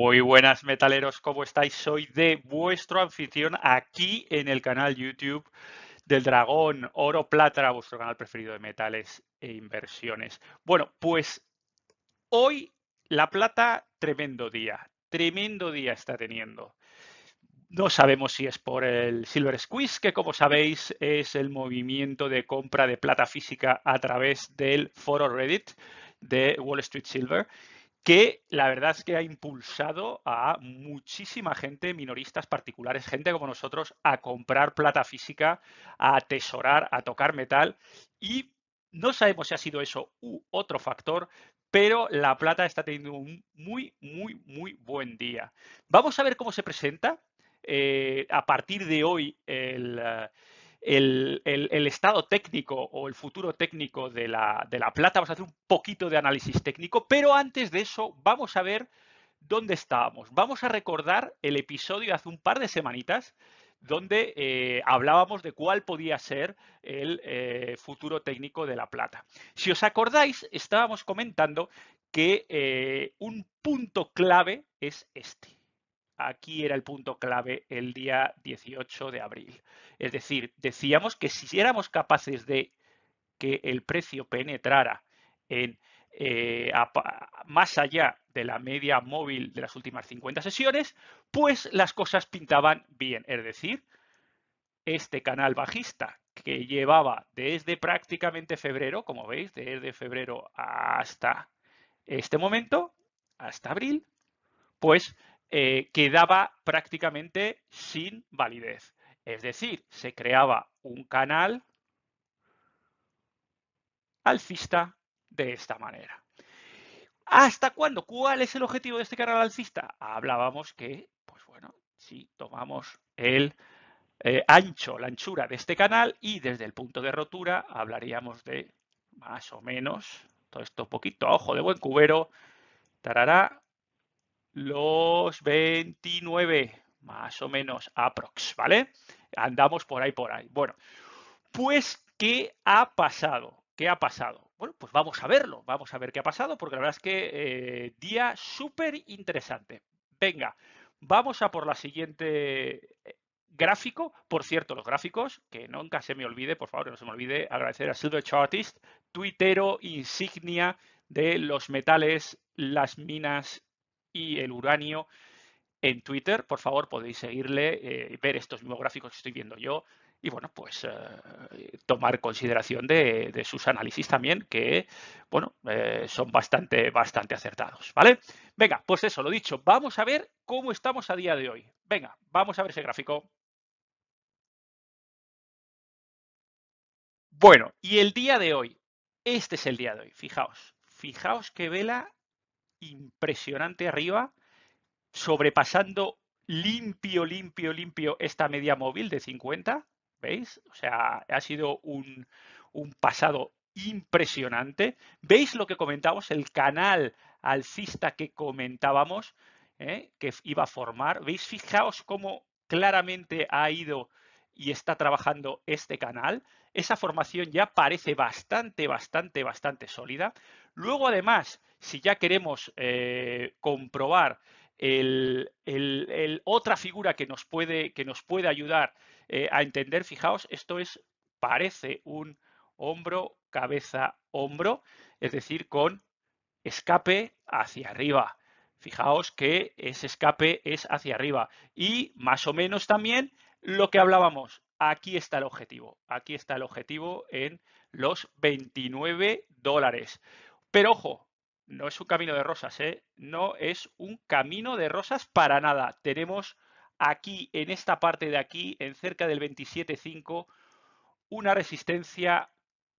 Muy buenas metaleros, ¿cómo estáis? Soy de vuestro anfitrión aquí en el canal YouTube del Dragón Oro Plata, vuestro canal preferido de metales e inversiones. Bueno, pues hoy la plata, tremendo día, tremendo día está teniendo. No sabemos si es por el Silver Squeeze, que como sabéis es el movimiento de compra de plata física a través del foro Reddit de Wall Street Silver que la verdad es que ha impulsado a muchísima gente, minoristas particulares, gente como nosotros, a comprar plata física, a atesorar, a tocar metal y no sabemos si ha sido eso u otro factor, pero la plata está teniendo un muy, muy, muy buen día. Vamos a ver cómo se presenta eh, a partir de hoy el el, estado técnico o el futuro técnico de la, plata. Vamos a hacer un poquito de análisis técnico, pero antes de eso vamos a ver dónde estábamos. Vamos a recordar el episodio de hace un par de semanitas donde eh, hablábamos de cuál podía ser el eh, futuro técnico de la plata. Si os acordáis, estábamos comentando que eh, un punto clave es este aquí era el punto clave el día 18 de abril. Es decir, decíamos que si éramos capaces de que el precio penetrara en, eh, más allá de la media móvil de las últimas 50 sesiones, pues las cosas pintaban bien. Es decir, este canal bajista que llevaba desde prácticamente febrero, como veis, desde febrero hasta este momento, hasta abril, pues eh, quedaba prácticamente sin validez. Es decir, se creaba un canal alcista de esta manera. ¿Hasta cuándo? ¿Cuál es el objetivo de este canal alcista? Hablábamos que, pues bueno, si tomamos el eh, ancho, la anchura de este canal y desde el punto de rotura hablaríamos de más o menos, todo esto poquito ojo de buen cubero, tarará, los 29, más o menos, aprox, ¿vale? Andamos por ahí, por ahí. Bueno, pues, ¿qué ha pasado? ¿Qué ha pasado? Bueno, pues vamos a verlo, vamos a ver qué ha pasado, porque la verdad es que eh, día súper interesante. Venga, vamos a por la siguiente eh, gráfico. Por cierto, los gráficos, que nunca se me olvide, por favor, que no se me olvide agradecer a Silver Chartist, tuitero insignia de los metales, las minas el uranio en Twitter. Por favor, podéis seguirle, y eh, ver estos mismos gráficos que estoy viendo yo y, bueno, pues eh, tomar consideración de, sus análisis también, que, bueno, eh, son bastante, bastante acertados, ¿vale? Venga, pues eso, lo dicho, vamos a ver cómo estamos a día de hoy. Venga, vamos a ver ese gráfico. Bueno, y el día de hoy, este es el día de hoy, fijaos, fijaos que vela impresionante arriba, sobrepasando limpio, limpio, limpio esta media móvil de 50. ¿Veis? O sea, ha sido un, un pasado impresionante. ¿Veis lo que comentábamos? El canal alcista que comentábamos, ¿eh? que iba a formar. ¿Veis? Fijaos cómo claramente ha ido y está trabajando este canal. Esa formación ya parece bastante, bastante, bastante sólida. Luego, además, si ya queremos eh, comprobar el, otra figura que nos puede, ayudar eh, a entender, fijaos, esto es, parece un hombro, cabeza, hombro, es decir, con escape hacia arriba. Fijaos que ese escape es hacia arriba. Y más o menos también lo que hablábamos, aquí está el objetivo. Aquí está el objetivo en los 29 dólares. Pero ojo, no es un camino de rosas, ¿eh? No es un camino de rosas para nada. Tenemos aquí, en esta parte de aquí, en cerca del 27.5, una resistencia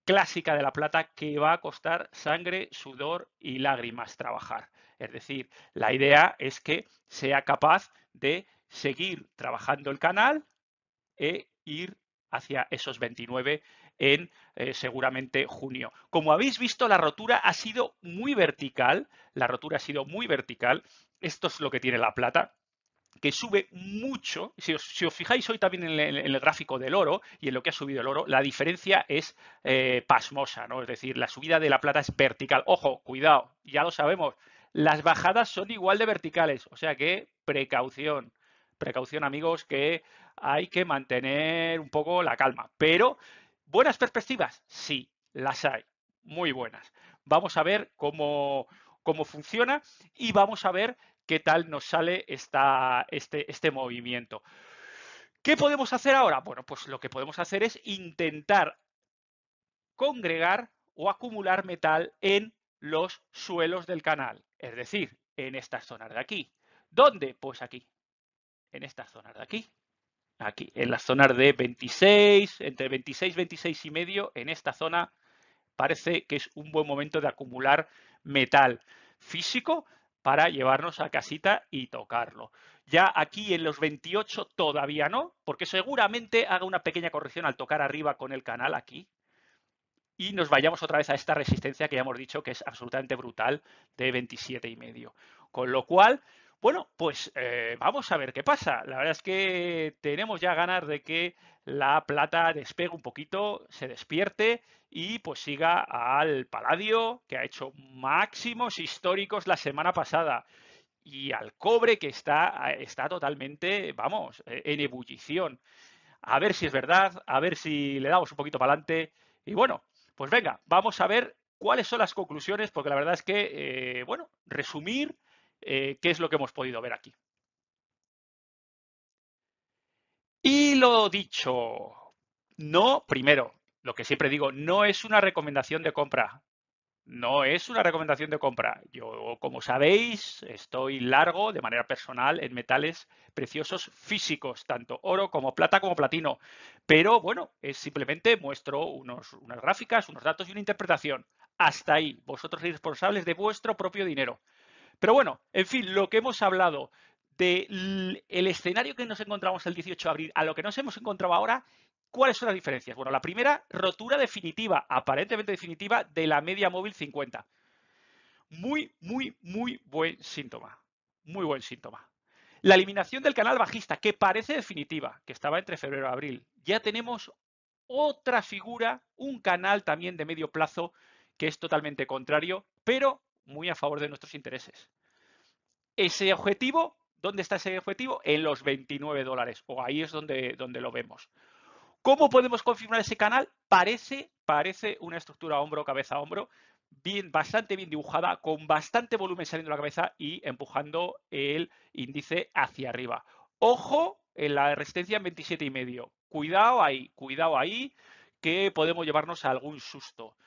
clásica de la plata que va a costar sangre, sudor y lágrimas trabajar. Es decir, la idea es que sea capaz de seguir trabajando el canal e ir hacia esos 29 en eh, seguramente junio. Como habéis visto, la rotura ha sido muy vertical, la rotura ha sido muy vertical, esto es lo que tiene la plata, que sube mucho. Si os, fijáis hoy también en el, gráfico del oro y en lo que ha subido el oro, la diferencia es eh, pasmosa, ¿no? Es decir, la subida de la plata es vertical. Ojo, cuidado, ya lo sabemos. Las bajadas son igual de verticales, o sea que precaución. Precaución, amigos, que hay que mantener un poco la calma. Pero ¿Buenas perspectivas? Sí, las hay, muy buenas. Vamos a ver cómo, cómo funciona y vamos a ver qué tal nos sale esta, este, este movimiento. ¿Qué podemos hacer ahora? Bueno, pues lo que podemos hacer es intentar congregar o acumular metal en los suelos del canal, es decir, en estas zonas de aquí. ¿Dónde? Pues aquí, en estas zonas de aquí aquí, en las zonas de 26, entre 26, 26 y medio, en esta zona parece que es un buen momento de acumular metal físico para llevarnos a casita y tocarlo. Ya aquí en los 28 todavía no, porque seguramente haga una pequeña corrección al tocar arriba con el canal aquí. Y nos vayamos otra vez a esta resistencia que ya hemos dicho que es absolutamente brutal de 27 y medio. Con lo cual, bueno, pues eh, vamos a ver qué pasa. La verdad es que tenemos ya ganas de que la plata despegue un poquito, se despierte y pues siga al Paladio, que ha hecho máximos históricos la semana pasada y al cobre que está, está totalmente, vamos, eh, en ebullición. A ver si es verdad, a ver si le damos un poquito para adelante. Y bueno, pues venga, vamos a ver cuáles son las conclusiones, porque la verdad es que, eh, bueno, resumir eh, qué es lo que hemos podido ver aquí. Y lo dicho, no, primero, lo que siempre digo, no es una recomendación de compra. No es una recomendación de compra. Yo, como sabéis, estoy largo de manera personal en metales preciosos físicos, tanto oro como plata como platino. Pero bueno, es simplemente muestro unas gráficas, unos datos y una interpretación. Hasta ahí, vosotros responsables de vuestro propio dinero. Pero bueno, en fin, lo que hemos hablado del escenario que nos encontramos el 18 de abril a lo que nos hemos encontrado ahora, ¿cuáles son las diferencias? Bueno, la primera, rotura definitiva, aparentemente definitiva, de la media móvil 50. Muy, muy, muy buen síntoma. Muy buen síntoma. La eliminación del canal bajista, que parece definitiva, que estaba entre febrero y abril. Ya tenemos otra figura, un canal también de medio plazo, que es totalmente contrario, pero muy a favor de nuestros intereses. Ese objetivo, ¿dónde está ese objetivo? En los 29 dólares, o ahí es donde, lo vemos. ¿Cómo podemos confirmar ese canal? Parece, una estructura hombro, cabeza, hombro, bien, bastante bien dibujada, con bastante volumen saliendo de la cabeza y empujando el índice hacia arriba. Ojo en la resistencia en 27,5. y medio. Cuidado ahí, cuidado ahí, que podemos llevarnos a algún susto.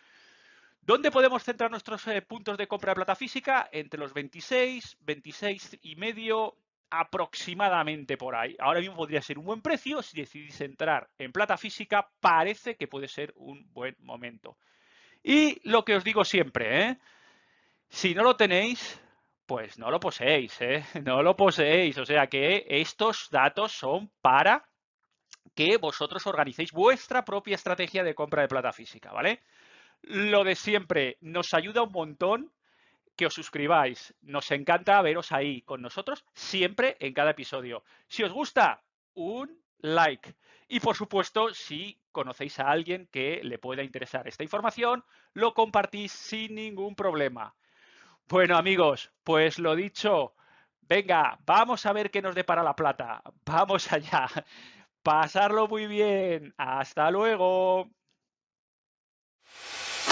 ¿Dónde podemos centrar nuestros eh, puntos de compra de plata física? Entre los 26, 26 y medio aproximadamente por ahí. Ahora mismo podría ser un buen precio. Si decidís entrar en plata física, parece que puede ser un buen momento. Y lo que os digo siempre, ¿eh? si no lo tenéis, pues no lo poseéis, ¿eh? no lo poseéis. O sea que estos datos son para que vosotros organicéis vuestra propia estrategia de compra de plata física, ¿vale? lo de siempre, nos ayuda un montón que os suscribáis. Nos encanta veros ahí con nosotros siempre en cada episodio. Si os gusta, un like. Y por supuesto, si conocéis a alguien que le pueda interesar esta información, lo compartís sin ningún problema. Bueno amigos, pues lo dicho, venga, vamos a ver qué nos depara la plata. Vamos allá. Pasarlo muy bien. Hasta luego.